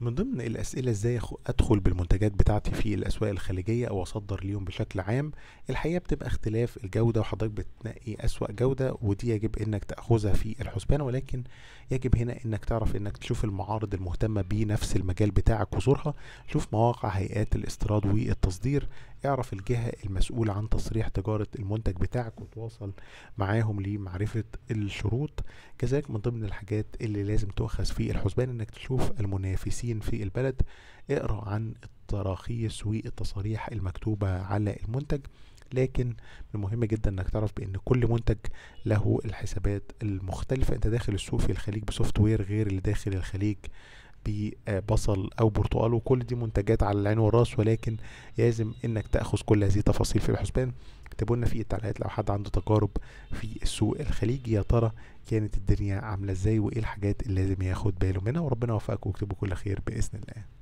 من ضمن الأسئلة ازاي أدخل بالمنتجات بتاعتي في الأسواق الخليجية أو أصدر ليهم بشكل عام الحقيقة بتبقى اختلاف الجودة وحضرتك بتنقي أسوأ جودة ودي يجب إنك تأخذها في الحسبان ولكن يجب هنا إنك تعرف إنك تشوف المعارض المهتمة بنفس المجال بتاعك وزورها شوف مواقع هيئات الاستيراد والتصدير اعرف الجهة المسؤولة عن تصريح تجارة المنتج بتاعك وتواصل معاهم لمعرفة الشروط كذلك من ضمن الحاجات اللي لازم تؤخذ في الحسبان انك تشوف المنافسين في البلد اقرأ عن التراخيص والتصاريح المكتوبة على المنتج لكن من المهم جدا انك تعرف بان كل منتج له الحسابات المختلفة انت داخل السوق في الخليج بسوفت وير غير اللي داخل الخليج ببصل آه، او برتقال وكل دي منتجات على العين والراس ولكن لازم انك تاخذ كل هذه التفاصيل في الحسبان اكتبوا لنا في التعليقات لو حد عنده تجارب في السوق الخليجي يا ترى كانت الدنيا عامله ازاي وايه الحاجات اللي لازم ياخد باله منها وربنا يوفقكم واكتبوا كل خير باذن الله